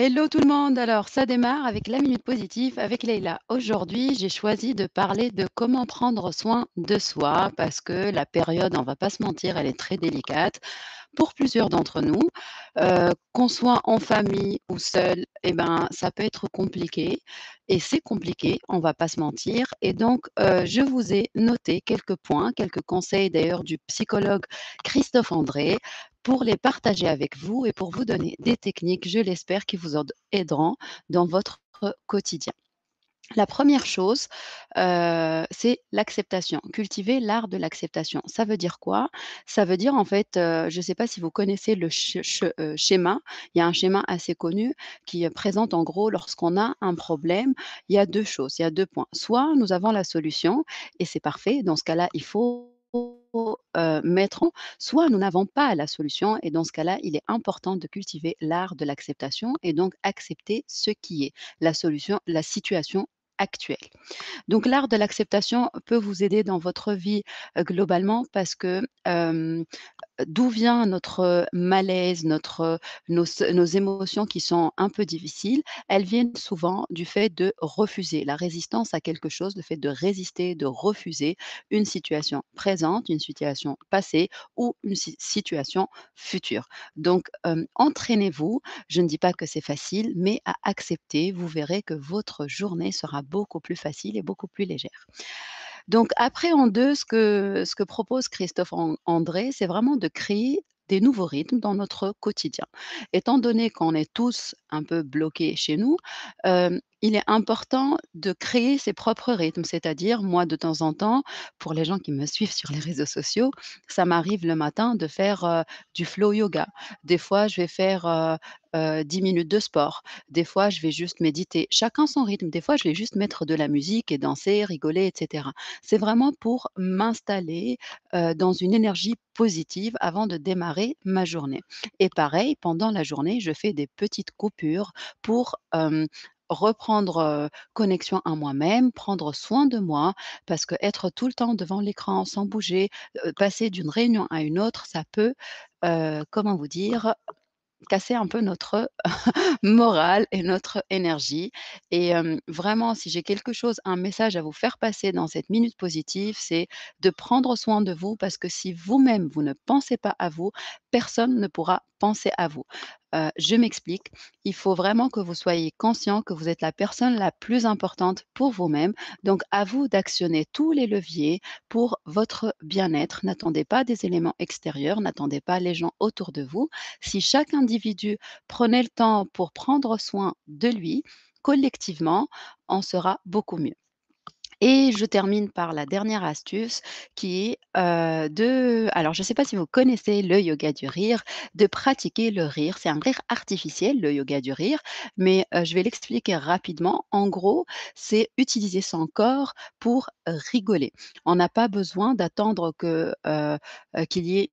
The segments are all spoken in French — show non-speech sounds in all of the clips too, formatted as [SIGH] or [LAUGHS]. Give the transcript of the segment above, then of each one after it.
Hello tout le monde, alors ça démarre avec la Minute Positive avec Leïla. Aujourd'hui, j'ai choisi de parler de comment prendre soin de soi parce que la période, on va pas se mentir, elle est très délicate. Pour plusieurs d'entre nous, euh, qu'on soit en famille ou seul, eh ben, ça peut être compliqué. Et c'est compliqué, on va pas se mentir. Et donc, euh, je vous ai noté quelques points, quelques conseils d'ailleurs du psychologue Christophe André pour les partager avec vous et pour vous donner des techniques, je l'espère, qui vous aideront dans votre quotidien. La première chose, c'est l'acceptation, cultiver l'art de l'acceptation. Ça veut dire quoi Ça veut dire en fait, je ne sais pas si vous connaissez le schéma, il y a un schéma assez connu qui présente en gros lorsqu'on a un problème, il y a deux choses, il y a deux points. Soit nous avons la solution et c'est parfait, dans ce cas-là, il faut mettre soit nous n'avons pas la solution et dans ce cas-là, il est important de cultiver l'art de l'acceptation et donc accepter ce qui est. La solution, la situation actuel. Donc l'art de l'acceptation peut vous aider dans votre vie euh, globalement parce que d'où vient notre malaise, notre, nos, émotions qui sont un peu difficiles, elles viennent souvent du fait de refuser, la résistance à quelque chose, le fait de résister, de refuser une situation présente, une situation passée ou une situation future. Donc, entraînez-vous, je ne dis pas que c'est facile, mais à accepter, vous verrez que votre journée sera beaucoup plus facile et beaucoup plus légère. Donc après en deux, ce que, propose Christophe André, c'est vraiment de créer des nouveaux rythmes dans notre quotidien. Étant donné qu'on est tous un peu bloqués chez nous, euh, il est important de créer ses propres rythmes. C'est-à-dire, moi, de temps en temps, pour les gens qui me suivent sur les réseaux sociaux, ça m'arrive le matin de faire du flow yoga. Des fois, je vais faire 10 minutes de sport. Des fois, je vais juste méditer. Chacun son rythme. Des fois, je vais juste mettre de la musique et danser, rigoler, etc. C'est vraiment pour m'installer dans une énergie positive avant de démarrer ma journée. Et pareil, pendant la journée, je fais des petites coupures pour reprendre connexion à moi-même, prendre soin de moi, parce que être tout le temps devant l'écran sans bouger, passer d'une réunion à une autre, ça peut, comment vous dire, casser un peu notre [LAUGHS] morale et notre énergie. Et vraiment, si j'ai quelque chose, un message à vous faire passer dans cette minute positive, c'est de prendre soin de vous parce que si vous-même, vous ne pensez pas à vous, personne ne pourra penser à vous je m'explique. Il faut vraiment que vous soyez conscient que vous êtes la personne la plus importante pour vous-même. Donc, à vous d'actionner tous les leviers pour votre bien-être. N'attendez pas des éléments extérieurs, n'attendez pas les gens autour de vous. Si chaque individu prenait le temps pour prendre soin de lui, collectivement, on sera beaucoup mieux. Et je termine par la dernière astuce qui est euh, de, alors je ne sais pas si vous connaissez le yoga du rire, de pratiquer le rire. C'est un rire artificiel, le yoga du rire, mais euh, je vais l'expliquer rapidement. En gros, c'est utiliser son corps pour rigoler. On n'a pas besoin d'attendre que euh, qu'il y ait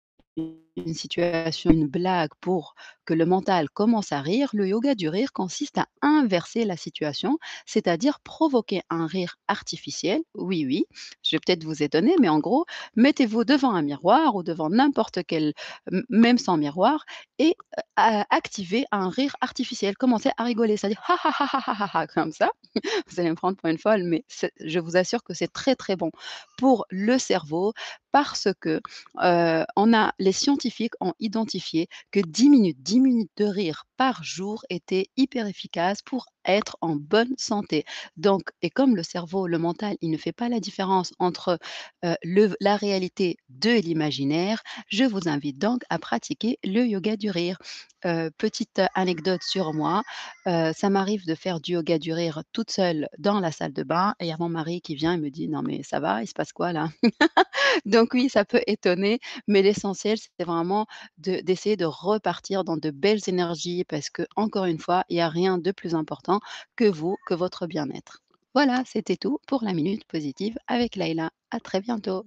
une situation, une blague pour que le mental commence à rire, le yoga du rire consiste à inverser la situation, c'est-à-dire provoquer un rire artificiel. Oui, oui, je vais peut-être vous étonner, mais en gros, mettez-vous devant un miroir ou devant n'importe quel, même sans miroir, et euh, activez un rire artificiel. Commencez à rigoler, c'est-à-dire ha ha ha ha ha ha comme ça. [LAUGHS] Vous allez me prendre pour une folle, mais je vous assure que c'est très très bon pour le cerveau parce que euh, on a les scientifiques ont identifié que 10 minutes, 10 minutes de rire par jour étaient hyper efficaces pour être en bonne santé. Donc, et comme le cerveau, le mental, il ne fait pas la différence entre euh, la réalité de l'imaginaire, je vous invite donc à pratiquer le yoga du rire. Euh, petite euh, anecdote sur moi, ça m'arrive de faire du yoga du rire toute seule dans la salle de bain et il y a mon mari qui vient et me dit non mais ça va, il se passe quoi là [LAUGHS] Donc oui, ça peut étonner, mais l'essentiel c'est vraiment d'essayer de, de repartir dans de belles énergies parce que encore une fois, il n'y a rien de plus important que vous, que votre bien-être. Voilà, c'était tout pour la Minute Positive avec Laila. À très bientôt.